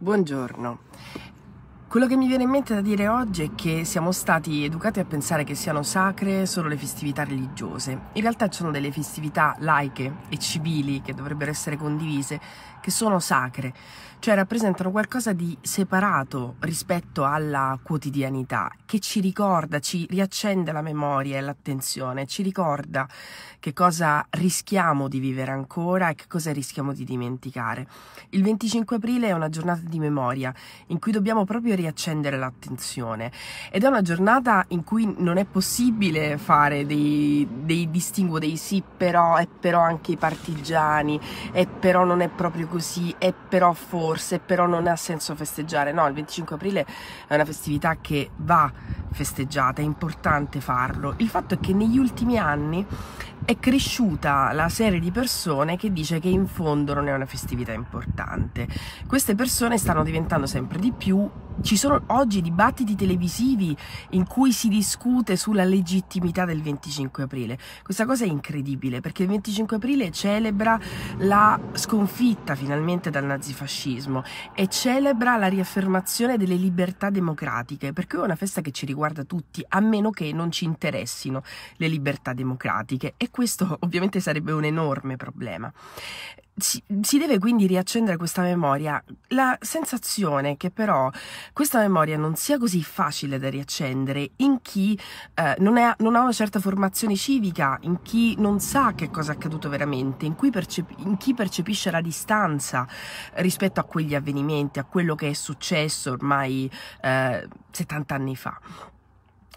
Buongiorno. Quello che mi viene in mente da dire oggi è che siamo stati educati a pensare che siano sacre solo le festività religiose. In realtà ci sono delle festività laiche e civili che dovrebbero essere condivise, che sono sacre, cioè rappresentano qualcosa di separato rispetto alla quotidianità, che ci ricorda, ci riaccende la memoria e l'attenzione, ci ricorda che cosa rischiamo di vivere ancora e che cosa rischiamo di dimenticare. Il 25 aprile è una giornata di memoria in cui dobbiamo proprio riaccendere l'attenzione ed è una giornata in cui non è possibile fare dei, dei distinguo dei sì però è però anche i partigiani è però non è proprio così è però forse è però non ha senso festeggiare no il 25 aprile è una festività che va festeggiata è importante farlo il fatto è che negli ultimi anni è cresciuta la serie di persone che dice che in fondo non è una festività importante. Queste persone stanno diventando sempre di più ci sono oggi dibattiti televisivi in cui si discute sulla legittimità del 25 aprile. Questa cosa è incredibile perché il 25 aprile celebra la sconfitta finalmente dal nazifascismo e celebra la riaffermazione delle libertà democratiche, perché è una festa che ci riguarda tutti, a meno che non ci interessino le libertà democratiche e questo ovviamente sarebbe un enorme problema si, si, deve quindi riaccendere questa memoria. La sensazione che però questa memoria non sia così facile da riaccendere in chi eh, non, è, non, ha una certa formazione civica, in chi non sa che cosa è accaduto veramente, in, percep in chi percepisce la distanza rispetto a quegli avvenimenti, a quello che è successo ormai eh, 70 anni fa.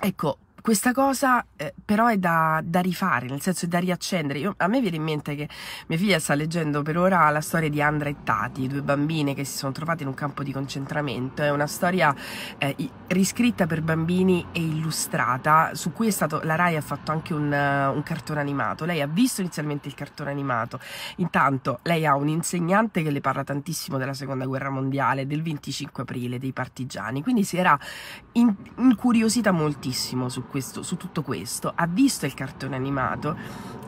Ecco, questa cosa eh, però è da, da, rifare, nel senso è da riaccendere. Io, a me viene in mente che mia figlia sta leggendo per ora la storia di Andra e Tati, due bambine che si sono trovate in un campo di concentramento. È una storia eh, riscritta per bambini e illustrata, su cui stato, la RAI ha fatto anche un, uh, un, cartone animato. Lei ha visto inizialmente il cartone animato, intanto lei ha un insegnante che le parla tantissimo della seconda guerra mondiale, del 25 aprile, dei partigiani, quindi si era in, incuriosita moltissimo su questo, su tutto questo, ha visto il cartone animato,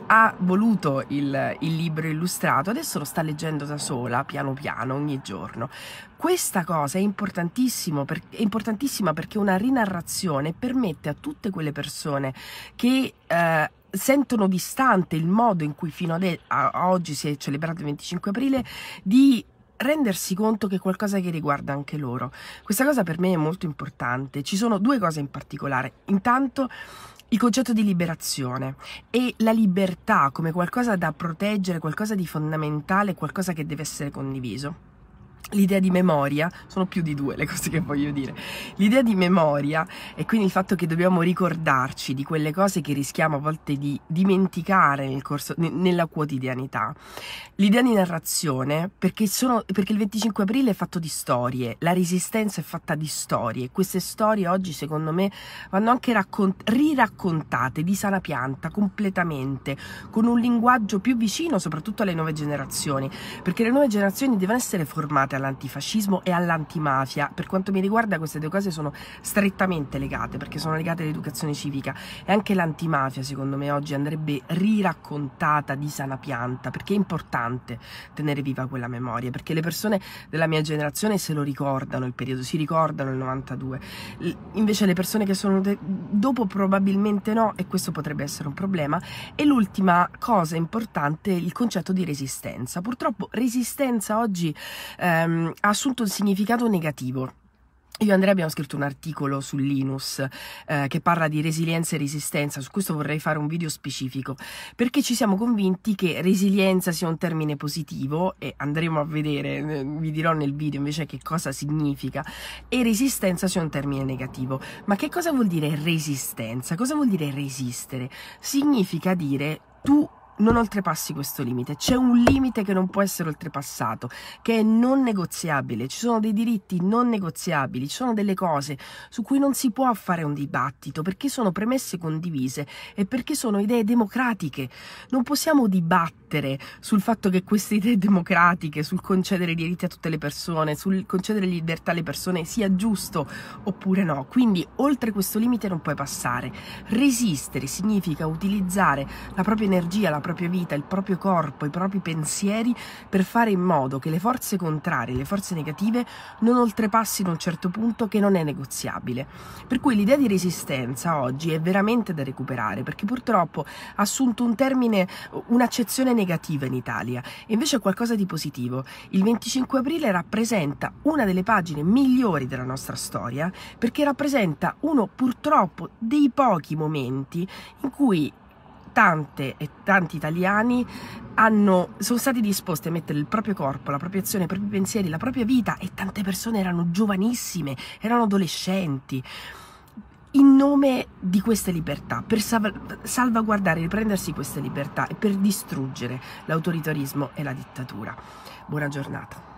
ha voluto il, il libro illustrato, adesso lo sta leggendo da sola, piano piano, ogni giorno. Questa cosa è, importantissima perché una rinarrazione permette a tutte quelle persone che eh, sentono distante il modo in cui fino ad, a, a oggi si è celebrato il 25 aprile di rendersi conto che è qualcosa che riguarda anche loro. Questa cosa per me è molto importante. Ci sono due cose in particolare. Intanto il concetto di liberazione e la libertà come qualcosa da proteggere, qualcosa di fondamentale, qualcosa che deve essere condiviso. L'idea di memoria, sono più di due le cose che voglio dire, l'idea di memoria e quindi il fatto che dobbiamo ricordarci di quelle cose che rischiamo a volte di dimenticare nel corso, nella quotidianità, l'idea di narrazione perché, sono, perché il 25 aprile è fatto di storie, la resistenza è fatta di storie, queste storie oggi secondo me vanno anche raccont- riraccontate di sana pianta completamente, con un linguaggio più vicino soprattutto alle nuove generazioni, perché le nuove generazioni devono essere formate legate all'antifascismo e all'antimafia. Per quanto mi riguarda queste due cose sono strettamente legate perché sono legate all'educazione civica e anche l'antimafia secondo me oggi andrebbe riraccontata di sana pianta perché è importante tenere viva quella memoria perché le persone della mia generazione se lo ricordano il periodo, si ricordano il 92, invece le persone che sono dopo probabilmente no e questo potrebbe essere un problema e l'ultima cosa importante è il concetto di resistenza. Purtroppo resistenza oggi eh, ehm, ha assunto un significato negativo. Io e Andrea abbiamo scritto un articolo su Linus eh, che parla di resilienza e resistenza, su questo vorrei fare un video specifico perché ci siamo convinti che resilienza sia un termine positivo e andremo a vedere, eh, vi dirò nel video invece che cosa significa, e resistenza sia un termine negativo. Ma che cosa vuol dire resistenza? Cosa vuol dire resistere? Significa dire tu non oltrepassi questo limite. C'è un limite che non può essere oltrepassato, che è non negoziabile. Ci sono dei diritti non negoziabili, ci sono delle cose su cui non si può fare un dibattito perché sono premesse condivise e perché sono idee democratiche. Non possiamo dibattere riflettere sul fatto che queste idee democratiche, sul concedere diritti a tutte le persone, sul concedere libertà alle persone sia giusto oppure no. Quindi oltre questo limite non puoi passare. Resistere significa utilizzare la propria energia, la propria vita, il proprio corpo, i propri pensieri per fare in modo che le forze contrarie, le forze negative non oltrepassino un certo punto che non è negoziabile. Per cui l'idea di resistenza oggi è veramente da recuperare perché purtroppo ha assunto un termine, un'accezione negativa negativa in Italia e invece è qualcosa di positivo. Il 25 aprile rappresenta una delle pagine migliori della nostra storia perché rappresenta uno purtroppo dei pochi momenti in cui tante e tanti italiani hanno, sono stati disposti a mettere il proprio corpo, la propria azione, i propri pensieri, la propria vita e tante persone erano giovanissime, erano adolescenti in nome di queste libertà, per salvaguardare riprendersi queste libertà e per distruggere l'autoritarismo e la dittatura. Buona giornata.